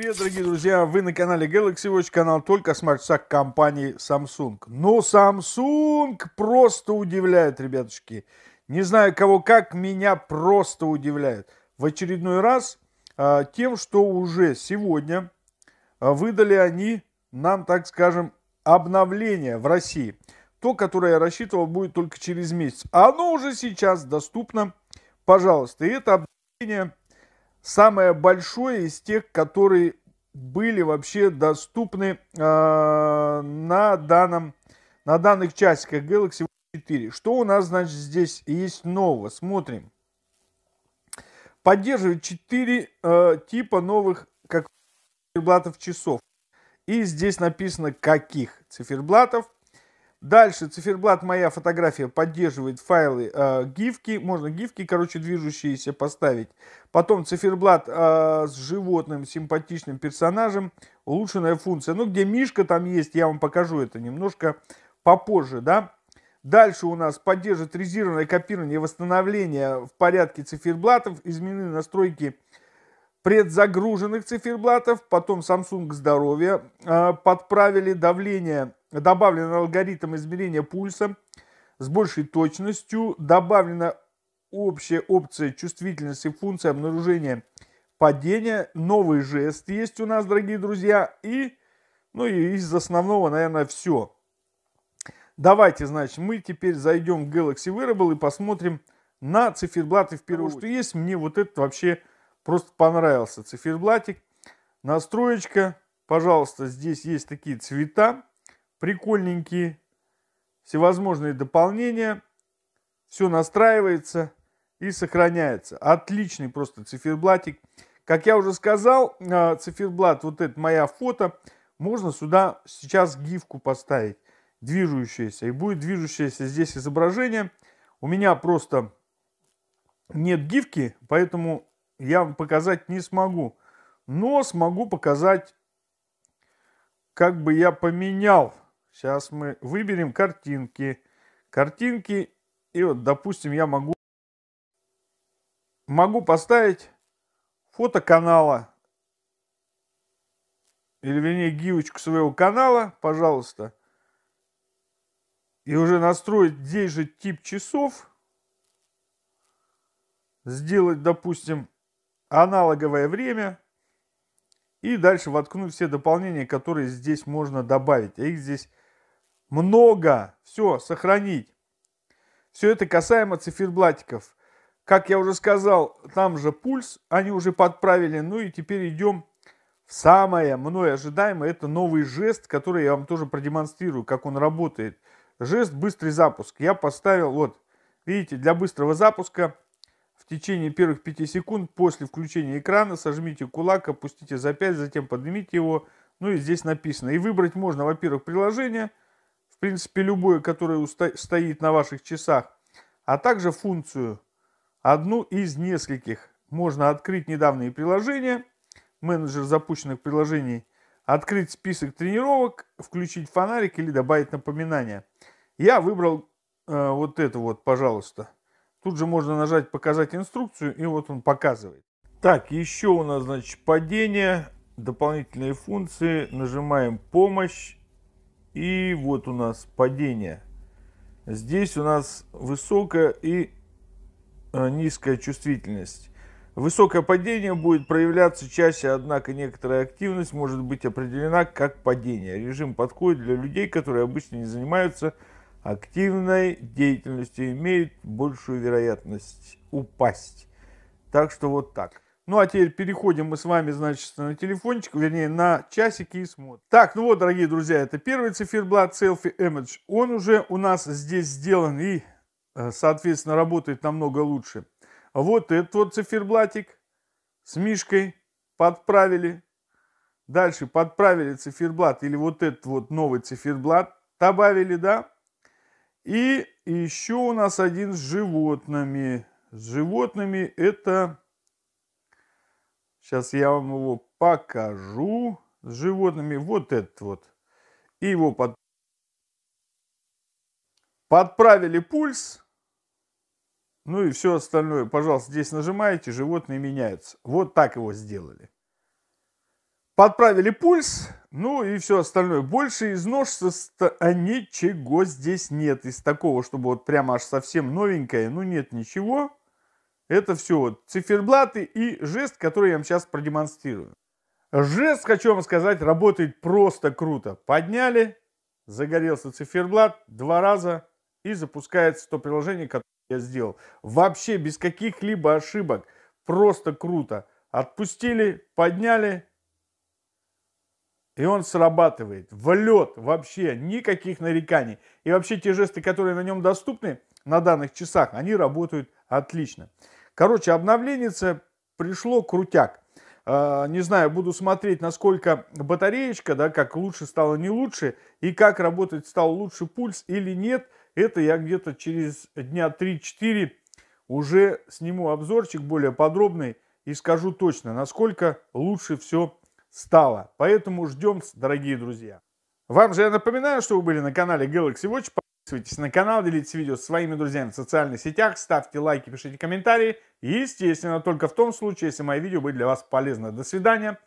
Привет, дорогие друзья! Вы на канале Galaxy Watch, канал только смартсак компании Samsung. Но Samsung просто удивляет, ребяточки. Не знаю кого как, меня просто удивляет. В очередной раз а, тем, что уже сегодня а, выдали они нам, так скажем, обновление в России. То, которое я рассчитывал, будет только через месяц. Оно уже сейчас доступно. Пожалуйста, и это обновление самое большое из тех, которые были вообще доступны э, на, данном, на данных часиках Galaxy 4. Что у нас, значит, здесь есть нового? Смотрим. Поддерживает 4 э, а, типа новых как циферблатов часов. И здесь написано, каких циферблатов – Дальше циферблат «Моя фотография» поддерживает файлы э, гифки. Можно гифки, короче, движущиеся поставить. Потом циферблат э, с животным, симпатичным персонажем. Улучшенная функция. Ну, где мишка там есть, я вам покажу это немножко попозже, да. Дальше у нас поддерживает резервное копирование и восстановление в порядке циферблатов. Изменены настройки предзагруженных циферблатов, потом Samsung Здоровья а, подправили давление, добавлен алгоритм измерения пульса с большей точностью, добавлена общая опция чувствительности функция обнаружения падения, новый жест есть у нас, дорогие друзья, и, ну и из основного, наверное, все. Давайте, значит, мы теперь зайдем в Galaxy Wearable и посмотрим на циферблаты в первую, что есть. Мне вот это вообще Просто понравился циферблатик. Настроечка. Пожалуйста, здесь есть такие цвета прикольненькие. Всевозможные дополнения. Все настраивается и сохраняется. Отличный просто циферблатик. Как я уже сказал, э, циферблат, вот это моя фото, можно сюда сейчас гифку поставить, движущееся. И будет движущееся здесь изображение. У меня просто нет гифки, поэтому я вам показать не смогу. Но смогу показать, как бы я поменял. Сейчас мы выберем картинки. Картинки. И вот, допустим, я могу, могу поставить фото канала. Или, вернее, гивочку своего канала, пожалуйста. И уже настроить здесь же тип часов. Сделать, допустим, аналоговое время и дальше воткнуть все дополнения, которые здесь можно добавить. А их здесь много. Все, сохранить. Все это касаемо циферблатиков. Как я уже сказал, там же пульс они уже подправили. Ну и теперь идем в самое мной ожидаемое. Это новый жест, который я вам тоже продемонстрирую, как он работает. Жест быстрый запуск. Я поставил, вот, видите, для быстрого запуска в течение первых 5 секунд после включения экрана сожмите кулак, опустите запястье, затем поднимите его. Ну и здесь написано. И выбрать можно, во-первых, приложение, в принципе, любое, которое стоит на ваших часах, а также функцию, одну из нескольких. Можно открыть недавние приложения, менеджер запущенных приложений, открыть список тренировок, включить фонарик или добавить напоминания. Я выбрал э, вот это вот, пожалуйста. Тут же можно нажать «Показать инструкцию» и вот он показывает. Так, еще у нас, значит, падение, дополнительные функции, нажимаем «Помощь» и вот у нас падение. Здесь у нас высокая и э, низкая чувствительность. Высокое падение будет проявляться чаще, однако некоторая активность может быть определена как падение. Режим подходит для людей, которые обычно не занимаются спортом активной деятельностью имеют большую вероятность упасть. Так что вот так. Ну а теперь переходим мы с вами, значит, на телефончик, вернее, на часики и смотрим. Так, ну вот, дорогие друзья, это первый циферблат Selfie Image. Он уже у нас здесь сделан и, э, соответственно, работает намного лучше. Вот этот вот циферблатик с мишкой подправили. Дальше подправили циферблат или вот этот вот новый циферблат добавили, да? И еще у нас один с животными. С животными это... Сейчас я вам его покажу. С животными вот этот вот. И его под... подправили пульс. Ну и все остальное. Пожалуйста, здесь нажимаете, животные меняются. Вот так его сделали. Подправили пульс, ну и все остальное. Больше износ, нож состо... а ничего здесь нет. Из такого, чтобы вот прямо аж совсем новенькое, ну нет ничего. Это все вот циферблаты и жест, который я вам сейчас продемонстрирую. Жест, хочу вам сказать, работает просто круто. Подняли, загорелся циферблат два раза и запускается то приложение, которое я сделал. Вообще без каких-либо ошибок. Просто круто. Отпустили, подняли, и он срабатывает. В лед вообще никаких нареканий. И вообще те жесты, которые на нем доступны на данных часах, они работают отлично. Короче, обновление пришло крутяк. А, не знаю, буду смотреть, насколько батареечка, да, как лучше стало, не лучше, и как работать стал лучше пульс или нет. Это я где-то через дня 3-4 уже сниму обзорчик более подробный и скажу точно, насколько лучше все стало. Поэтому ждем, дорогие друзья. Вам же я напоминаю, что вы были на канале Galaxy Watch. Подписывайтесь на канал, делитесь видео с своими друзьями в социальных сетях, ставьте лайки, пишите комментарии. И, естественно, только в том случае, если мои видео были для вас полезны. До свидания.